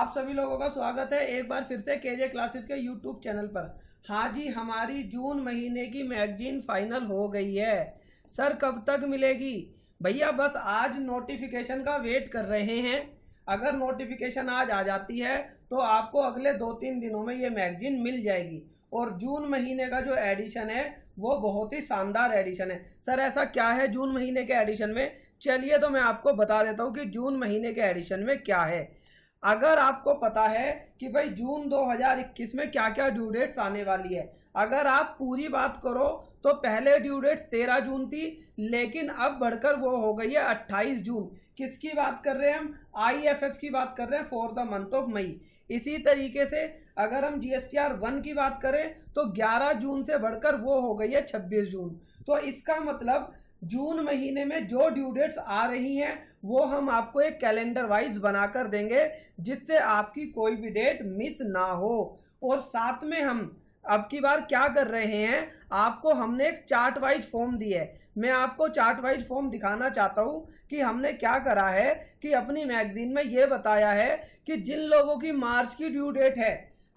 आप सभी लोगों का स्वागत है एक बार फिर से केजे क्लासेस के यूट्यूब चैनल पर हाँ जी हमारी जून महीने की मैगजीन फाइनल हो गई है सर कब तक मिलेगी भैया बस आज नोटिफिकेशन का वेट कर रहे हैं अगर नोटिफिकेशन आज आ जाती है तो आपको अगले दो तीन दिनों में ये मैगजीन मिल जाएगी और जून महीने का जो एडिशन है वो बहुत ही शानदार एडिशन है सर ऐसा क्या है जून महीने के एडिशन में चलिए तो मैं आपको बता देता हूँ कि जून महीने के एडिशन में क्या है अगर आपको पता है कि भाई जून 2021 में क्या क्या ड्यू डेट्स आने वाली है अगर आप पूरी बात करो तो पहले ड्यू डेट तेरह जून थी लेकिन अब बढ़कर वो हो गई है अट्ठाईस जून किसकी बात कर रहे हैं हम आई एफ एफ की बात कर रहे हैं फॉर द मंथ ऑफ मई इसी तरीके से अगर हम G S T R one की बात करें तो ग्यारह जून से बढ़कर वो हो गई है छब्बीस जून तो इसका मतलब जून महीने में जो ड्यू डेट्स आ रही हैं वो हम आपको एक कैलेंडर वाइज बनाकर देंगे जिससे आपकी कोई भी डेट मिस ना हो और साथ में हम अब की बार क्या कर रहे हैं आपको हमने एक चार्ट वाइज फॉर्म दी है मैं आपको चार्ट वाइज फॉर्म दिखाना चाहता हूं कि हमने क्या करा है कि अपनी मैगजीन में ये बताया है कि जिन लोगों की मार्च की ड्यू डेट है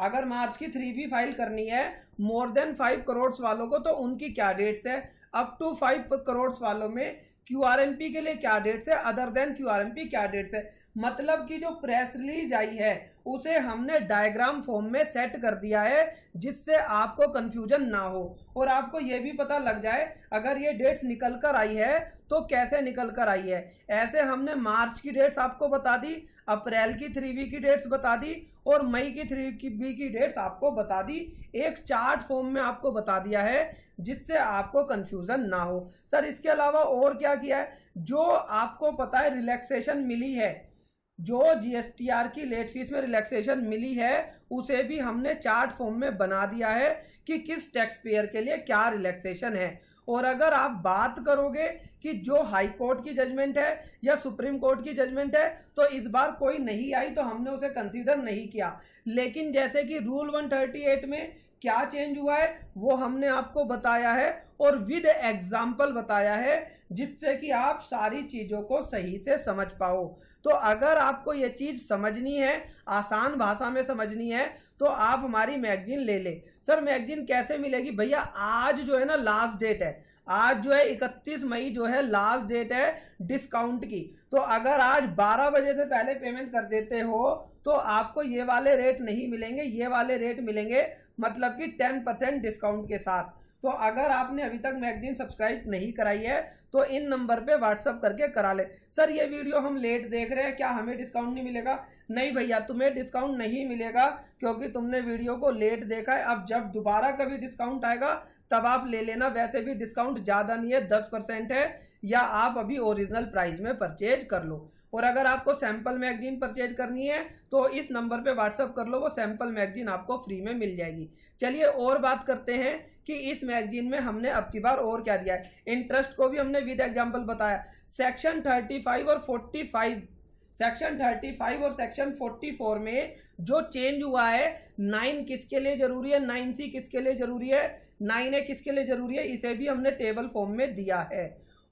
अगर मार्च की थ्री भी फाइल करनी है मोर देन फाइव करोड़ वालों को तो उनकी क्या डेट्स है अप टू फाइव करोड़ वालों में क्यू आर एम पी के लिए क्या डेट्स है other than Q R M P क्या डेट्स है मतलब कि जो प्रेस रिलीज आई है उसे हमने डायग्राम फॉर्म में सेट कर दिया है जिससे आपको कंफ्यूजन ना हो और आपको ये भी पता लग जाए अगर ये डेट्स निकल कर आई है तो कैसे निकल कर आई है ऐसे हमने मार्च की डेट्स आपको बता दी अप्रैल की थ्री वी की डेट्स बता दी और मई की थ्री की बी की डेट्स आपको बता दी एक चार चार्ट फॉर्म में आपको बता दिया है जिससे आपको कंफ्यूजन ना हो सर इसके अलावा और क्या किया है जो आपको पता है रिलैक्सेशन मिली है जो जीएसटीआर की लेट फीस में रिलैक्सेशन मिली है उसे भी हमने चार्ट फॉर्म में बना दिया है कि किस टैक्स पेयर के लिए क्या रिलैक्सेशन है और अगर आप बात करोगे कि जो हाई कोर्ट की जजमेंट है या सुप्रीम कोर्ट की जजमेंट है तो इस बार कोई नहीं आई तो हमने उसे कंसीडर नहीं किया लेकिन जैसे कि रूल 138 में क्या चेंज हुआ है वो हमने आपको बताया है और विद एग्जाम्पल बताया है जिससे कि आप सारी चीज़ों को सही से समझ पाओ तो अगर आपको ये चीज़ समझनी है आसान भाषा में समझनी है तो आप हमारी मैगजीन ले ले सर मैगजीन कैसे मिलेगी भैया आज जो है ना लास्ट डेट है आज जो है 31 मई जो है लास्ट डेट है डिस्काउंट की तो अगर आज 12 बजे से पहले पेमेंट कर देते हो तो आपको ये वाले रेट नहीं मिलेंगे ये वाले रेट मिलेंगे मतलब कि 10 परसेंट डिस्काउंट के साथ तो अगर आपने अभी तक मैगजीन सब्सक्राइब नहीं कराई है तो इन नंबर पे व्हाट्सअप करके करा ले सर ये वीडियो हम लेट देख रहे हैं क्या हमें डिस्काउंट नहीं मिलेगा नहीं भैया तुम्हें डिस्काउंट नहीं मिलेगा क्योंकि तुमने वीडियो को लेट देखा है अब जब दोबारा कभी डिस्काउंट आएगा तब आप ले लेना वैसे भी डिस्काउंट ज़्यादा नहीं है दस परसेंट है या आप अभी ओरिजिनल प्राइस में परचेज कर लो और अगर आपको सैंपल मैगजीन परचेज करनी है तो इस नंबर पे व्हाट्सअप कर लो वो सैंपल मैगजीन आपको फ्री में मिल जाएगी चलिए और बात करते हैं कि इस मैगजीन में हमने अब की बार और क्या दिया है इंटरेस्ट को भी हमने विद एग्जाम्पल बताया सेक्शन थर्टी फाइव और फोर्टी फाइव सेक्शन 35 और सेक्शन 44 में जो चेंज हुआ है नाइन किसके लिए जरूरी है नाइन सी किसके लिए जरूरी है नाइन ए किसके लिए जरूरी है इसे भी हमने टेबल फॉर्म में दिया है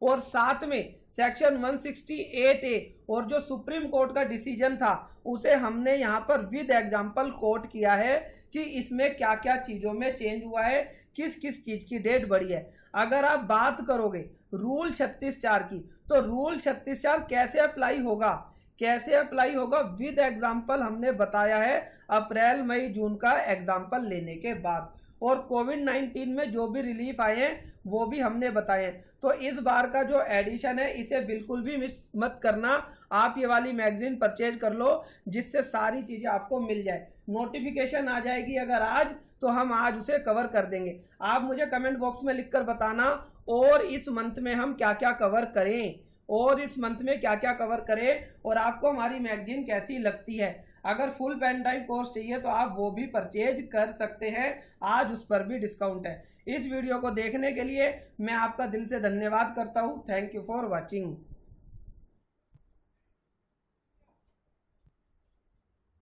और साथ में सेक्शन 168 ए और जो सुप्रीम कोर्ट का डिसीजन था उसे हमने यहाँ पर विद एग्जाम्पल कोट किया है कि इसमें क्या क्या चीज़ों में चेंज हुआ है किस किस चीज़ की डेट बढ़ी है अगर आप बात करोगे रूल छत्तीस चार की तो रूल छत्तीस चार कैसे अप्लाई होगा कैसे अप्लाई होगा विद एग्जाम्पल हमने बताया है अप्रैल मई जून का एग्जाम्पल लेने के बाद और कोविड 19 में जो भी रिलीफ आए हैं वो भी हमने बताए हैं तो इस बार का जो एडिशन है इसे बिल्कुल भी मिस मत करना आप ये वाली मैगजीन परचेज कर लो जिससे सारी चीज़ें आपको मिल जाए नोटिफिकेशन आ जाएगी अगर आज तो हम आज उसे कवर कर देंगे आप मुझे कमेंट बॉक्स में लिखकर बताना और इस मंथ में हम क्या क्या कवर करें और इस मंथ में क्या क्या कवर करें और आपको हमारी मैगजीन कैसी लगती है अगर फुल पेन ड्राइव कोर्स चाहिए तो आप वो भी परचेज कर सकते हैं आज उस पर भी डिस्काउंट है इस वीडियो को देखने के लिए मैं आपका दिल से धन्यवाद करता हूँ थैंक यू फॉर वॉचिंग